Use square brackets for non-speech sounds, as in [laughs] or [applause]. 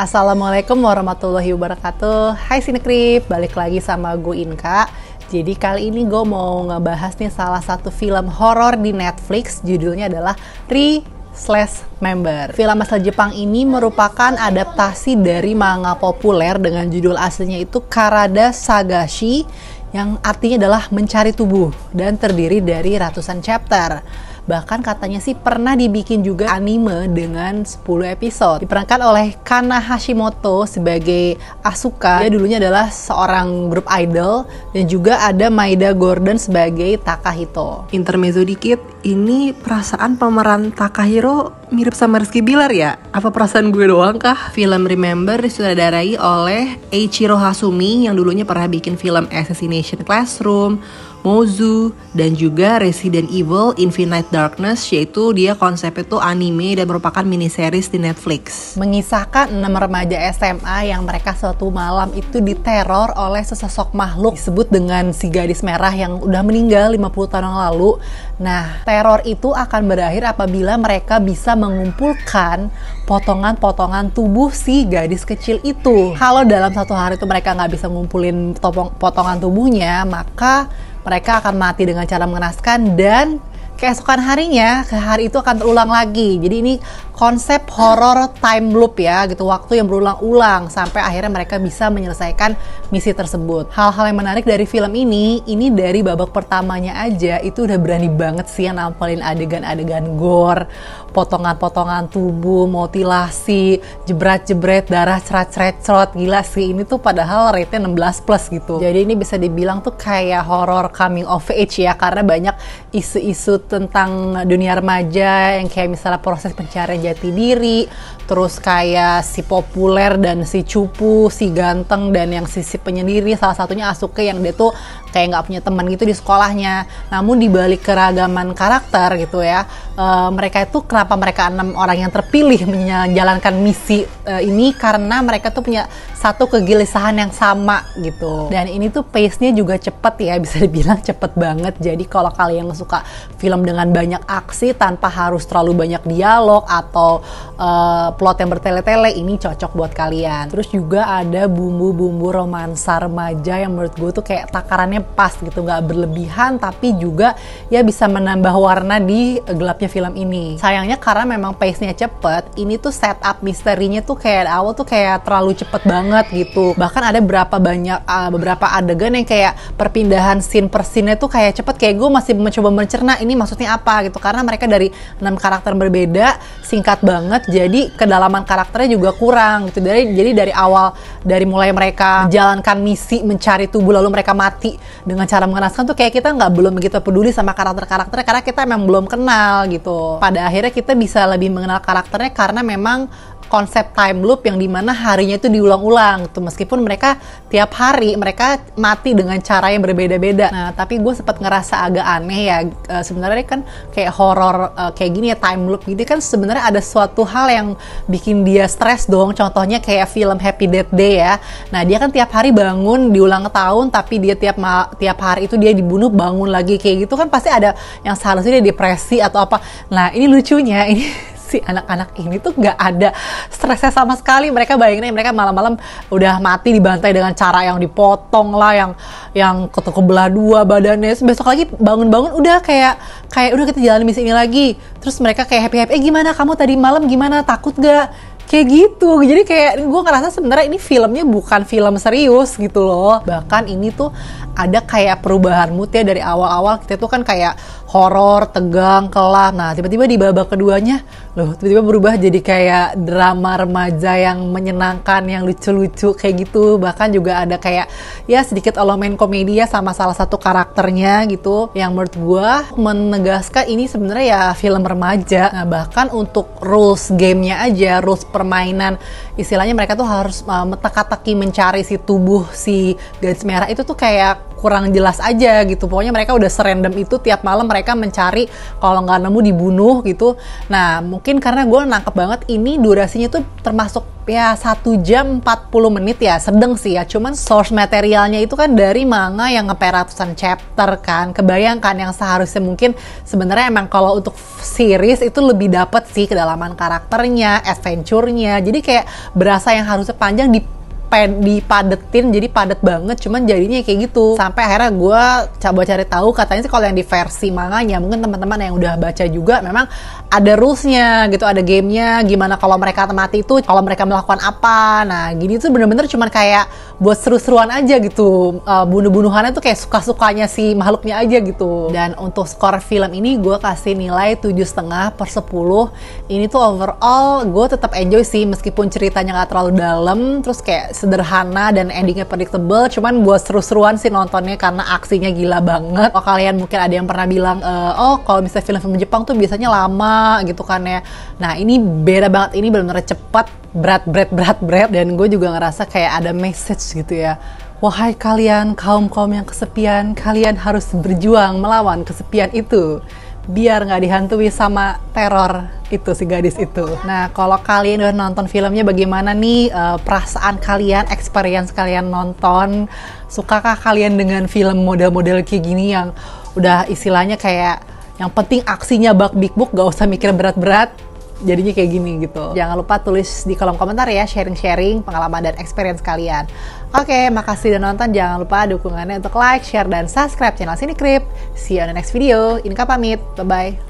Assalamualaikum warahmatullahi wabarakatuh Hai Sinekrip, balik lagi sama gue Inka Jadi kali ini gue mau ngebahas nih salah satu film horor di Netflix Judulnya adalah Re slash member. Film asal Jepang ini merupakan adaptasi dari manga populer dengan judul aslinya itu Karada Sagashi yang artinya adalah mencari tubuh dan terdiri dari ratusan chapter. Bahkan katanya sih pernah dibikin juga anime dengan 10 episode. Diperankan oleh Kana Hashimoto sebagai Asuka. Dia dulunya adalah seorang grup idol dan juga ada Maida Gordon sebagai Takahito. Intermezzo dikit, ini perasaan pemeran Takahiro mirip sama Rizky Bilar ya? Apa perasaan gue doang kah? Film Remember disutradarai oleh Eiichiro Hasumi yang dulunya pernah bikin film Assassination Classroom, Mozu, dan juga Resident Evil Infinite Darkness yaitu dia konsep itu anime dan merupakan mini series di Netflix. Mengisahkan enam remaja SMA yang mereka suatu malam itu diteror oleh sesosok makhluk disebut dengan si gadis merah yang udah meninggal 50 tahun yang lalu. Nah, teror itu akan berakhir apabila mereka bisa mengumpulkan potongan-potongan tubuh si gadis kecil itu. Kalau dalam satu hari itu mereka nggak bisa ngumpulin potongan tubuhnya, maka mereka akan mati dengan cara mengenaskan dan keesokan harinya ke hari itu akan terulang lagi. Jadi ini konsep horror time loop ya gitu waktu yang berulang-ulang sampai akhirnya mereka bisa menyelesaikan misi tersebut hal-hal yang menarik dari film ini ini dari babak pertamanya aja itu udah berani banget sih yang nampilin adegan-adegan gore potongan-potongan tubuh mutilasi jebret-jebret darah cerat ceret gila sih ini tuh padahal rate 16 plus gitu jadi ini bisa dibilang tuh kayak horror coming of age ya karena banyak isu-isu tentang dunia remaja yang kayak misalnya proses pencarian jati diri, terus kayak si populer dan si cupu, si ganteng dan yang sisi penyendiri, salah satunya Asuke yang dia tuh kayak nggak punya teman gitu di sekolahnya. Namun di balik keragaman karakter gitu ya, uh, mereka itu kenapa mereka enam orang yang terpilih menjalankan misi uh, ini karena mereka tuh punya satu kegelisahan yang sama gitu. Dan ini tuh pace-nya juga cepet ya, bisa dibilang cepet banget. Jadi kalau kalian suka film dengan banyak aksi tanpa harus terlalu banyak dialog atau uh, plot yang bertele-tele, ini cocok buat kalian. Terus juga ada bumbu-bumbu romansa remaja yang menurut gue tuh kayak takarannya pas gitu, gak berlebihan tapi juga ya bisa menambah warna di gelapnya film ini. Sayangnya karena memang pace-nya cepet, ini tuh setup misterinya tuh kayak awal tuh kayak terlalu cepet banget banget gitu bahkan ada berapa banyak uh, beberapa adegan yang kayak perpindahan scene per scene tuh kayak cepet kayak gue masih mencoba mencerna ini maksudnya apa gitu karena mereka dari enam karakter berbeda singkat banget jadi kedalaman karakternya juga kurang gitu dari jadi dari awal dari mulai mereka menjalankan misi mencari tubuh lalu mereka mati dengan cara mengenaskan tuh kayak kita nggak belum begitu peduli sama karakter-karakternya karena kita memang belum kenal gitu pada akhirnya kita bisa lebih mengenal karakternya karena memang konsep time loop yang dimana harinya itu diulang-ulang tuh meskipun mereka tiap hari mereka mati dengan cara yang berbeda-beda nah tapi gue sempat ngerasa agak aneh ya e, sebenarnya kan kayak horror e, kayak gini ya time loop gitu kan sebenarnya ada suatu hal yang bikin dia stres dong contohnya kayak film Happy Death Day ya nah dia kan tiap hari bangun diulang tahun tapi dia tiap tiap hari itu dia dibunuh bangun lagi kayak gitu kan pasti ada yang seharusnya dia depresi atau apa nah ini lucunya ini [laughs] si anak-anak ini tuh nggak ada stresnya sama sekali mereka bayangin mereka malam-malam udah mati dibantai dengan cara yang dipotong lah yang yang belah dua badannya besok lagi bangun-bangun udah kayak kayak udah kita jalan misi ini lagi terus mereka kayak happy happy eh gimana kamu tadi malam gimana takut gak kayak gitu jadi kayak gue ngerasa sebenarnya ini filmnya bukan film serius gitu loh bahkan ini tuh ada kayak perubahan mood ya dari awal-awal kita tuh kan kayak horor, tegang, kelam. Nah, tiba-tiba di babak keduanya, loh, tiba-tiba berubah jadi kayak drama remaja yang menyenangkan, yang lucu-lucu kayak gitu. Bahkan juga ada kayak ya sedikit elemen komedi ya sama salah satu karakternya gitu. Yang menurut gua menegaskan ini sebenarnya ya film remaja. Nah, bahkan untuk rules gamenya aja, rules permainan, istilahnya mereka tuh harus uh, eh, teka-teki mencari si tubuh si gadis merah itu tuh kayak kurang jelas aja gitu pokoknya mereka udah serandom itu tiap malam mereka mencari kalau nggak nemu dibunuh gitu nah mungkin karena gue nangkep banget ini durasinya tuh termasuk ya satu jam 40 menit ya sedang sih ya cuman source materialnya itu kan dari manga yang ngepe ratusan chapter kan kebayangkan yang seharusnya mungkin sebenarnya emang kalau untuk series itu lebih dapet sih kedalaman karakternya adventure-nya jadi kayak berasa yang harusnya panjang di pen, dipadetin jadi padet banget cuman jadinya kayak gitu sampai akhirnya gue coba cari tahu katanya sih kalau yang di versi manganya mungkin teman-teman yang udah baca juga memang ada rulesnya gitu ada gamenya gimana kalau mereka mati itu kalau mereka melakukan apa nah gini tuh bener-bener cuman kayak buat seru-seruan aja gitu uh, bunuh-bunuhannya tuh kayak suka-sukanya si makhluknya aja gitu dan untuk skor film ini gue kasih nilai tujuh setengah per 10 ini tuh overall gue tetap enjoy sih meskipun ceritanya nggak terlalu dalam terus kayak sederhana dan endingnya predictable cuman gue seru-seruan sih nontonnya karena aksinya gila banget oh kalian mungkin ada yang pernah bilang e, oh kalau misalnya film-film Jepang tuh biasanya lama gitu kan ya nah ini beda banget ini benar-benar cepat berat berat berat berat dan gue juga ngerasa kayak ada message gitu ya Wahai kalian kaum-kaum yang kesepian, kalian harus berjuang melawan kesepian itu biar nggak dihantui sama teror itu si gadis itu. Nah, kalau kalian udah nonton filmnya bagaimana nih uh, perasaan kalian, experience kalian nonton? Sukakah kalian dengan film model-model kayak gini yang udah istilahnya kayak yang penting aksinya bak big book gak usah mikir berat-berat jadinya kayak gini gitu. Jangan lupa tulis di kolom komentar ya sharing-sharing pengalaman dan experience kalian. Oke, makasih udah nonton. Jangan lupa dukungannya untuk like, share, dan subscribe channel Sini Krip. See you on the next video. Inka pamit. Bye-bye.